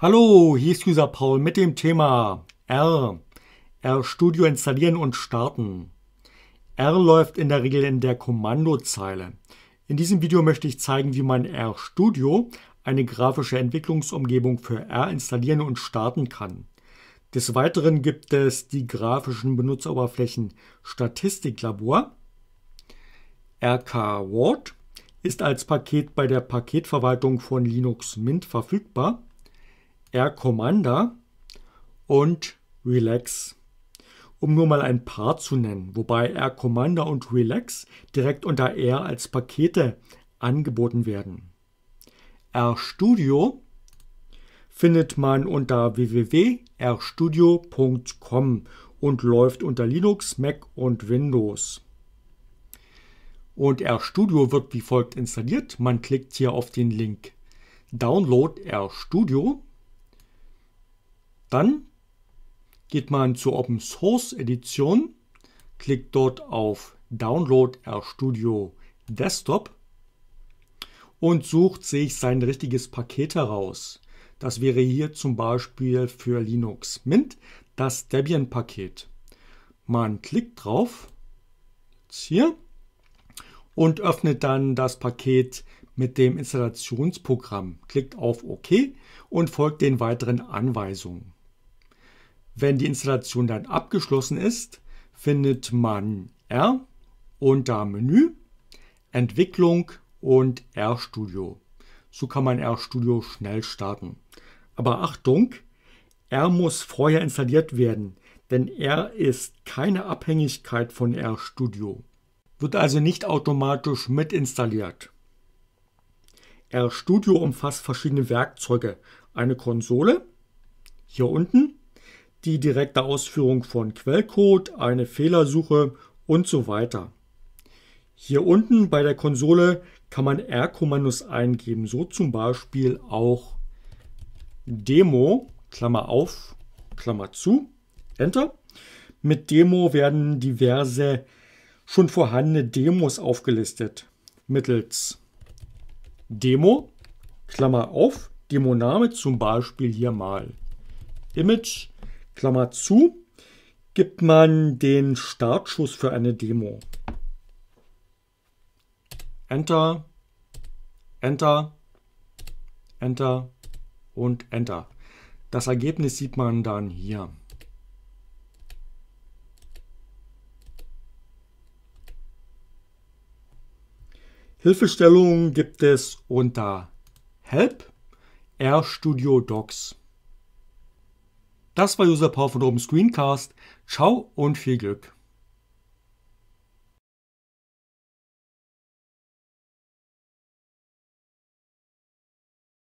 Hallo, hier ist User Paul mit dem Thema R. R Studio installieren und starten. R läuft in der Regel in der Kommandozeile. In diesem Video möchte ich zeigen, wie man R Studio, eine grafische Entwicklungsumgebung für R, installieren und starten kann. Des Weiteren gibt es die grafischen Benutzeroberflächen Statistiklabor, RKWord ist als Paket bei der Paketverwaltung von Linux Mint verfügbar Air Commander und Relax. Um nur mal ein paar zu nennen, wobei Air Commander und Relax direkt unter Air als Pakete angeboten werden. Air Studio findet man unter www.rstudio.com und läuft unter Linux, Mac und Windows. Und Studio wird wie folgt installiert. Man klickt hier auf den Link Download Studio. Dann geht man zur Open Source Edition, klickt dort auf Download RStudio Desktop und sucht sich sein richtiges Paket heraus. Das wäre hier zum Beispiel für Linux Mint das Debian-Paket. Man klickt drauf, jetzt hier, und öffnet dann das Paket mit dem Installationsprogramm. Klickt auf OK und folgt den weiteren Anweisungen. Wenn die Installation dann abgeschlossen ist, findet man R unter Menü, Entwicklung und RStudio. So kann man RStudio schnell starten. Aber Achtung, R muss vorher installiert werden, denn R ist keine Abhängigkeit von RStudio. Wird also nicht automatisch mit installiert. RStudio umfasst verschiedene Werkzeuge. Eine Konsole, hier unten, die direkte Ausführung von Quellcode, eine Fehlersuche und so weiter. Hier unten bei der Konsole kann man R-Kommandos eingeben, so zum Beispiel auch Demo, Klammer auf, Klammer zu, Enter. Mit Demo werden diverse schon vorhandene Demos aufgelistet. Mittels Demo, Klammer auf, Demoname zum Beispiel hier mal. Image, Klammer zu, gibt man den Startschuss für eine Demo. Enter, Enter, Enter und Enter. Das Ergebnis sieht man dann hier. Hilfestellungen gibt es unter Help, RStudio Docs. Das war User Power von Open Screencast. Ciao und viel Glück.